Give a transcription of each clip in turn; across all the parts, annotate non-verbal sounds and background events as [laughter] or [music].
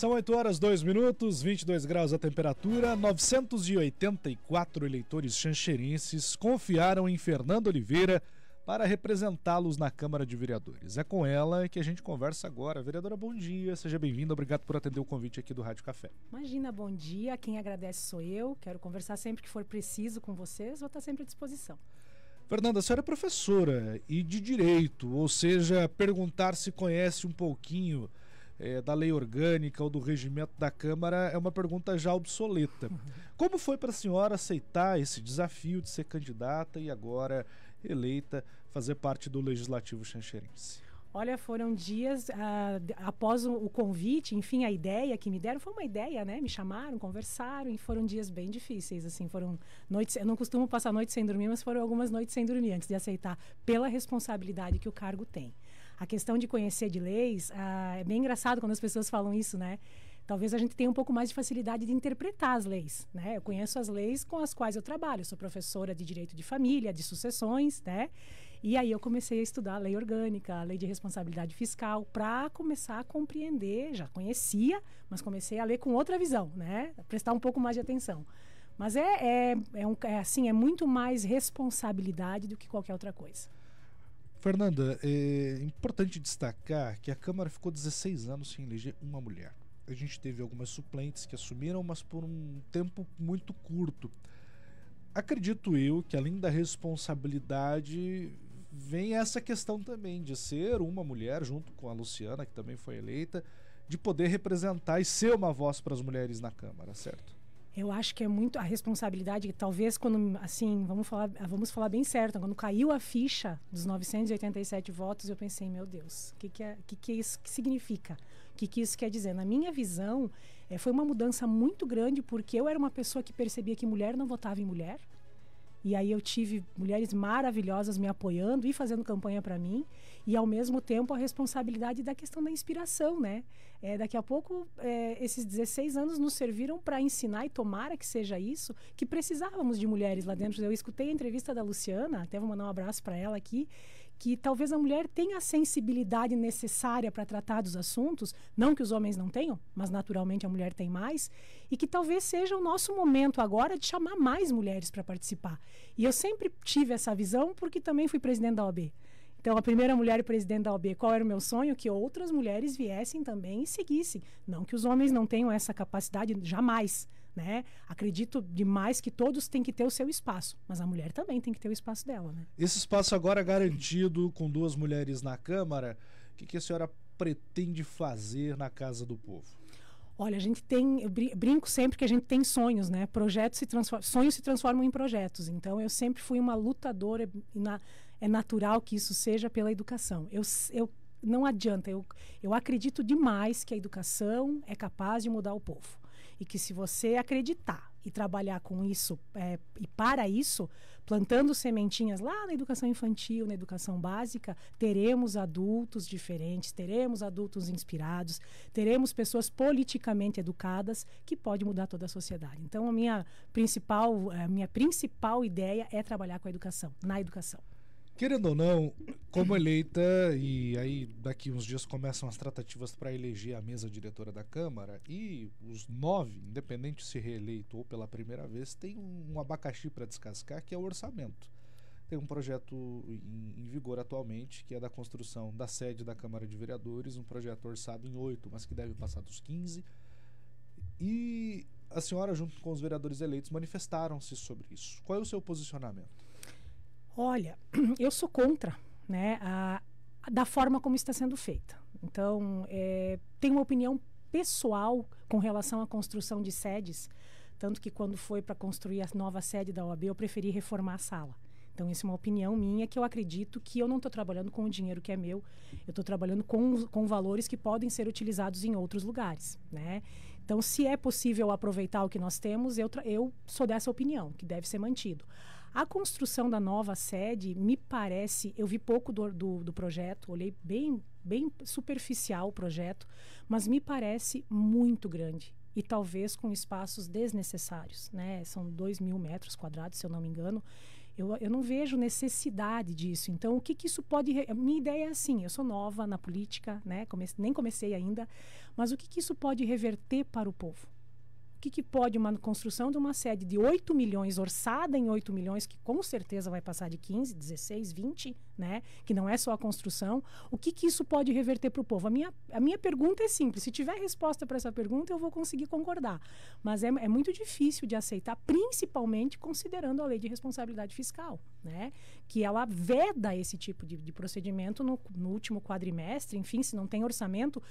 São 8 horas, 2 minutos, 22 graus a temperatura. 984 eleitores xanxerenses confiaram em Fernando Oliveira para representá-los na Câmara de Vereadores. É com ela que a gente conversa agora. Vereadora, bom dia, seja bem-vinda, obrigado por atender o convite aqui do Rádio Café. Imagina, bom dia, quem agradece sou eu, quero conversar sempre que for preciso com vocês, vou estar sempre à disposição. Fernanda, a senhora é professora e de direito, ou seja, perguntar se conhece um pouquinho é, da lei orgânica ou do regimento da Câmara é uma pergunta já obsoleta. Uhum. Como foi para a senhora aceitar esse desafio de ser candidata e agora eleita fazer parte do Legislativo Xanxerense? Olha, foram dias ah, após o, convite, enfim, a ideia que me deram foi uma ideia, né? Me chamaram, conversaram e foram dias bem difíceis, assim, foram noites. Eu não costumo passar noites sem dormir, mas foram algumas noites sem dormir antes de aceitar, pela responsabilidade que o cargo tem. A questão de conhecer de leis, ah, é bem engraçado quando as pessoas falam isso, né? Talvez a gente tenha um pouco mais de facilidade de interpretar as leis, né? Eu conheço as leis com as quais eu trabalho. Eu sou professora de direito de família, de sucessões, né? E aí eu comecei a estudar a lei orgânica, a lei de responsabilidade fiscal, para começar a compreender. Já conhecia, mas comecei a ler com outra visão, né? Prestar um pouco mais de atenção. Mas é, é, é, um, é, assim, é muito mais responsabilidade do que qualquer outra coisa. Fernanda, é importante destacar que a Câmara ficou 16 anos sem eleger uma mulher. A gente teve algumas suplentes que assumiram, mas por um tempo muito curto. Acredito eu que, além da responsabilidade, vem essa questão também de ser uma mulher, junto com a Luciana, que também foi eleita, de poder representar e ser uma voz para as mulheres na Câmara, certo? Eu acho que é muito a responsabilidade, talvez quando, assim, vamos falar, vamos falar bem certo, quando caiu a ficha dos 987 votos, eu pensei, meu Deus, o que que, é, que que é isso que significa? O que que isso quer dizer? Na minha visão, é, foi uma mudança muito grande, porque eu era uma pessoa que percebia que mulher não votava em mulher, e aí eu tive mulheres maravilhosas me apoiando e fazendo campanha para mim, e ao mesmo tempo a responsabilidade da questão da inspiração, né? É, daqui a pouco é, esses 16 anos nos serviram para ensinar e tomara que seja isso, que precisávamos de mulheres lá dentro. Eu escutei a entrevista da Luciana, até vou mandar um abraço para ela aqui, que talvez a mulher tenha a sensibilidade necessária para tratar dos assuntos, não que os homens não tenham, mas naturalmente a mulher tem mais, e que talvez seja o nosso momento agora de chamar mais mulheres para participar. E eu sempre tive essa visão porque também fui presidente da OAB. Então, a primeira mulher presidente da OAB, qual era o meu sonho? Que outras mulheres viessem também e seguissem. Não que os homens não tenham essa capacidade, jamais né? Acredito demais que todos têm que ter o seu espaço, mas a mulher também tem que ter o espaço dela, né? Esse espaço agora é garantido com duas mulheres na Câmara, o que, que a senhora pretende fazer na Casa do Povo? Olha, a gente tem, eu brinco sempre que a gente tem sonhos, né? Projetos se transformam, sonhos se transformam em projetos. Então, eu sempre fui uma lutadora e na, é natural que isso seja pela educação. Eu, eu não adianta, eu, eu acredito demais que a educação é capaz de mudar o povo. E que se você acreditar e trabalhar com isso é, e para isso, plantando sementinhas lá na educação infantil, na educação básica, teremos adultos diferentes, teremos adultos inspirados, teremos pessoas politicamente educadas que pode mudar toda a sociedade. Então, a minha principal, a minha principal ideia é trabalhar com a educação, na educação. Querendo ou não, como eleita, e aí daqui uns dias começam as tratativas para eleger a mesa diretora da Câmara, e os nove, independente se reeleito ou pela primeira vez, tem um abacaxi para descascar que é o orçamento. Tem um projeto em, em, vigor atualmente, que é da construção da sede da Câmara de Vereadores, um projeto orçado em oito, mas que deve passar dos 15. E a senhora, junto com os vereadores eleitos, manifestaram-se sobre isso. Qual é o seu posicionamento? Olha, [clears throat] eu sou contra né, a, da forma como está sendo feita. Então, é, tenho uma opinião pessoal com relação à construção de sedes, tanto que quando foi para construir a nova sede da OAB, eu preferi reformar a sala. Então, isso é uma opinião minha que eu acredito que eu não estou trabalhando com o dinheiro que é meu, eu estou trabalhando com, com valores que podem ser utilizados em outros lugares, né? Então, se é possível aproveitar o que nós temos, eu, eu sou dessa opinião, que deve ser mantido. A construção da nova sede, me parece, eu vi pouco do, do, do projeto, olhei bem, bem superficial o projeto, mas me parece muito grande e talvez com espaços desnecessários, né? São 2 mil metros quadrados, se eu não me engano, eu, eu não vejo necessidade disso. Então, o que, que isso pode. Minha ideia é assim: eu sou nova na política, né? Comece, nem comecei ainda, mas o que, que isso pode reverter para o povo? que, que pode uma construção de uma sede de 8 milhões, orçada em 8 milhões, que com certeza vai passar de 15, 16, 20, né? Que não é só a construção. O que, que isso pode reverter para o povo? A minha, a minha pergunta é simples. Se tiver resposta para essa pergunta, eu vou conseguir concordar. Mas é, é muito difícil de aceitar, principalmente considerando a lei de responsabilidade fiscal, né? Que ela veda esse tipo de, de procedimento no, no último quadrimestre, enfim, se não tem orçamento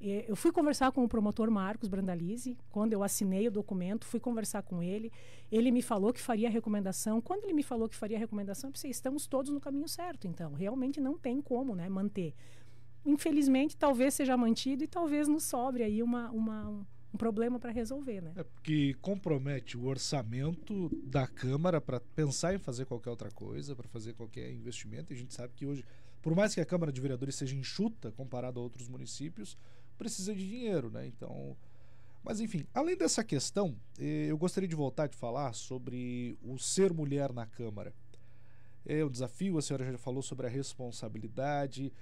é, eu fui conversar com o promotor Marcos Brandalize, quando eu assinei o documento, fui conversar com ele. Ele me falou que faria a recomendação. Quando ele me falou que faria a recomendação, eu pensei, estamos todos no caminho certo, então. Realmente não tem como né, manter. Infelizmente, talvez seja mantido e talvez nos sobre aí uma, uma um, um problema para resolver, né? É porque compromete o orçamento da Câmara para pensar em fazer qualquer outra coisa, para fazer qualquer investimento. E a gente sabe que hoje, por mais que a Câmara de Vereadores seja enxuta comparado a outros municípios, precisa de dinheiro, né? Então, mas enfim, além dessa questão, eh, eu gostaria de voltar de falar sobre o ser mulher na Câmara. É o desafio, a senhora já falou sobre a responsabilidade.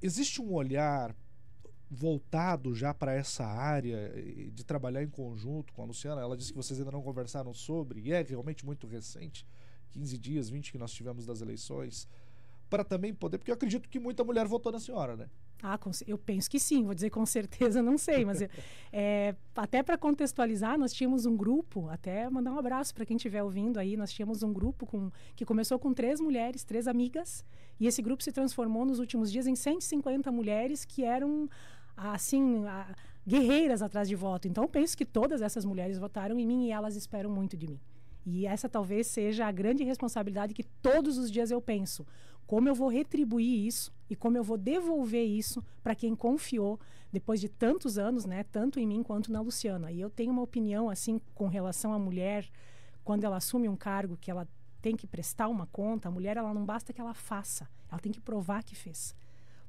Existe um olhar voltado já para essa área eh, de trabalhar em conjunto com a Luciana. Ela disse que vocês ainda não conversaram sobre, e é realmente muito recente 15 dias, 20 que nós tivemos das eleições para também poder, porque eu acredito que muita mulher votou na senhora, né? Ah, eu penso que sim, vou dizer com certeza, não sei, mas [laughs] é, até para contextualizar, nós tínhamos um grupo, até mandar um abraço para quem estiver ouvindo aí, nós tínhamos um grupo com, que começou com três mulheres, três amigas, e esse grupo se transformou nos últimos dias em 150 mulheres que eram assim, a, guerreiras atrás de voto. Então, penso que todas essas mulheres votaram em mim e elas esperam muito de mim. E essa talvez seja a grande responsabilidade que todos os dias eu penso. Como eu vou retribuir isso e como eu vou devolver isso para quem confiou depois de tantos anos, né, tanto em mim quanto na Luciana. E eu tenho uma opinião assim com relação à mulher quando ela assume um cargo que ela tem que prestar uma conta, a mulher ela não basta que ela faça, ela tem que provar que fez.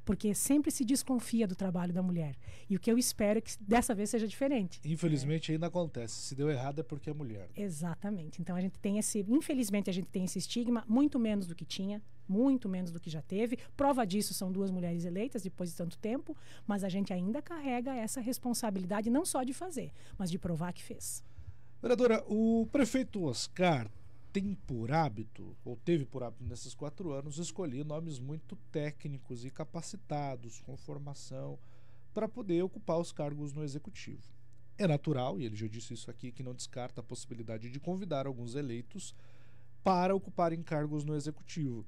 Porque sempre se desconfia do trabalho da mulher. E o que eu espero é que dessa vez seja diferente. Infelizmente ainda acontece. Se deu errado é porque é mulher. Né? Exatamente. Então a gente tem esse. Infelizmente a gente tem esse estigma, muito menos do que tinha muito menos do que já teve. Prova disso são duas mulheres eleitas depois de tanto tempo, mas a gente ainda carrega essa responsabilidade não só de fazer, mas de provar que fez. Vereadora, o prefeito Oscar tem por hábito, ou teve por hábito nesses quatro anos, escolher nomes muito técnicos e capacitados, com formação, para poder ocupar os cargos no executivo. É natural, e ele já disse isso aqui, que não descarta a possibilidade de convidar alguns eleitos para ocuparem cargos no executivo.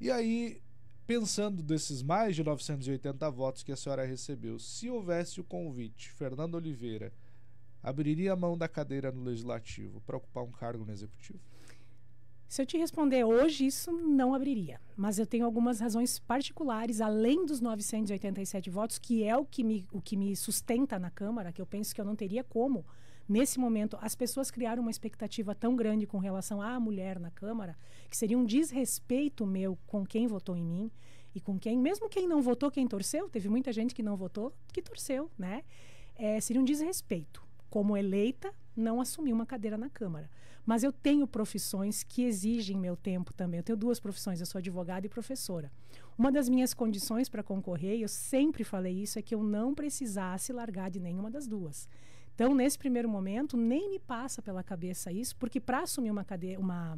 E aí, pensando desses mais de 980 votos que a senhora recebeu, se houvesse o convite, Fernando Oliveira abriria a mão da cadeira no legislativo para ocupar um cargo no executivo? Se eu te responder hoje, isso não abriria. Mas eu tenho algumas razões particulares, além dos 987 votos, que é o que, me, o que me sustenta na Câmara, que eu penso que eu não teria como, nesse momento, as pessoas criaram uma expectativa tão grande com relação à mulher na Câmara, que seria um desrespeito meu com quem votou em mim e com quem, mesmo quem não votou, quem torceu, teve muita gente que não votou, que torceu, né? É, seria um desrespeito como eleita, não assumir uma cadeira na Câmara. Mas eu tenho profissões que exigem meu tempo também. Eu tenho duas profissões, eu sou advogada e professora. Uma das minhas condições para concorrer, eu sempre falei isso, é que eu não precisasse largar de nenhuma das duas. Então, nesse primeiro momento, nem me passa pela cabeça isso, porque para assumir uma cadeira, uma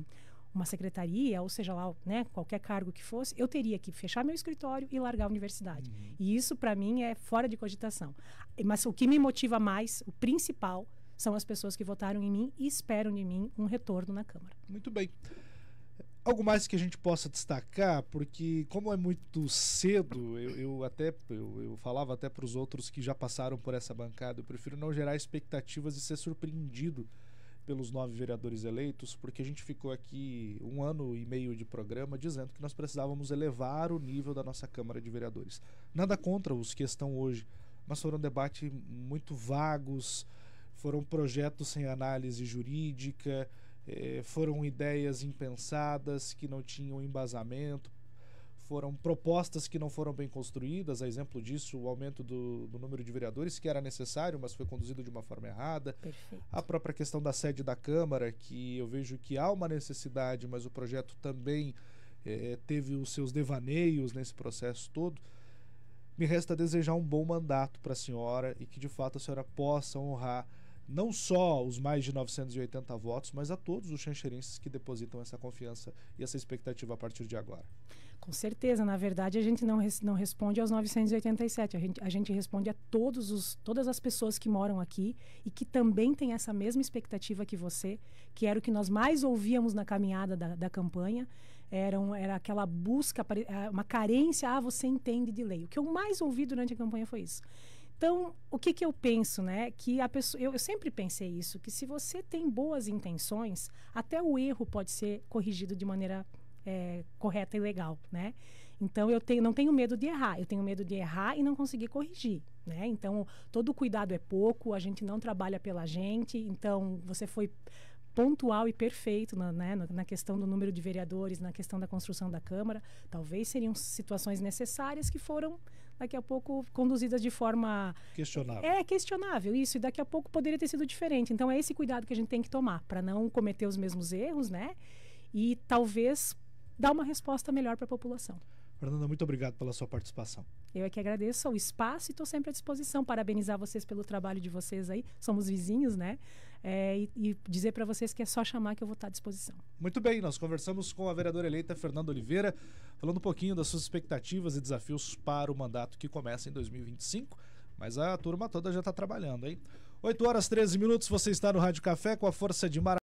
uma secretaria, ou seja lá, né, qualquer cargo que fosse, eu teria que fechar meu escritório e largar a universidade. Uhum. E isso para mim é fora de cogitação. Mas o que me motiva mais, o principal, são as pessoas que votaram em mim e esperam de mim um retorno na Câmara. Muito bem. Algo mais que a gente possa destacar, porque como é muito cedo, eu, eu até eu, eu, falava até para os outros que já passaram por essa bancada, eu prefiro não gerar expectativas e ser surpreendido pelos nove vereadores eleitos, porque a gente ficou aqui um ano e meio de programa dizendo que nós precisávamos elevar o nível da nossa Câmara de Vereadores. Nada contra os que estão hoje, mas foram debates muito vagos, foram projetos sem análise jurídica, eh, foram ideias impensadas que não tinham embasamento, foram propostas que não foram bem construídas, a exemplo disso, o aumento do, do, número de vereadores, que era necessário, mas foi conduzido de uma forma errada. Perfeito. A própria questão da sede da Câmara, que eu vejo que há uma necessidade, mas o projeto também é, teve os seus devaneios nesse processo todo. Me resta desejar um bom mandato para a senhora e que de fato a senhora possa honrar não só os mais de 980 votos, mas a todos os chancherenses que depositam essa confiança e essa expectativa a partir de agora. Com certeza, na verdade a gente não, res, não responde aos 987, a gente, a gente responde a todos os, todas as pessoas que moram aqui e que também têm essa mesma expectativa que você, que era o que nós mais ouvíamos na caminhada da, da campanha, era, um, era aquela busca, uma carência, ah, você entende de lei. O que eu mais ouvi durante a campanha foi isso. Então, o que, que eu penso, né? Que a pessoa, eu, eu, sempre pensei isso, que se você tem boas intenções, até o erro pode ser corrigido de maneira é, correta e legal, né? Então eu tenho, não tenho medo de errar, eu tenho medo de errar e não conseguir corrigir, né? Então todo cuidado é pouco, a gente não trabalha pela gente, então você foi pontual e perfeito na, né, na questão do número de vereadores, na questão da construção da Câmara. Talvez seriam situações necessárias que foram, daqui a pouco, conduzidas de forma. Questionável. É, questionável, isso. E daqui a pouco poderia ter sido diferente. Então, é esse cuidado que a gente tem que tomar para não cometer os mesmos erros, né? E talvez dar uma resposta melhor para a população. Fernanda, muito obrigado pela sua participação. Eu é que agradeço o espaço e estou sempre à disposição. Parabenizar vocês pelo trabalho de vocês aí. Somos vizinhos, né? é, e, e, dizer para vocês que é só chamar que eu vou estar à disposição. Muito bem, nós conversamos com a vereadora eleita Fernanda Oliveira, falando um pouquinho das suas expectativas e desafios para o mandato que começa em 2025. Mas a turma toda já está trabalhando, hein? 8 horas 13 minutos, você está no Rádio Café com a força de Mara.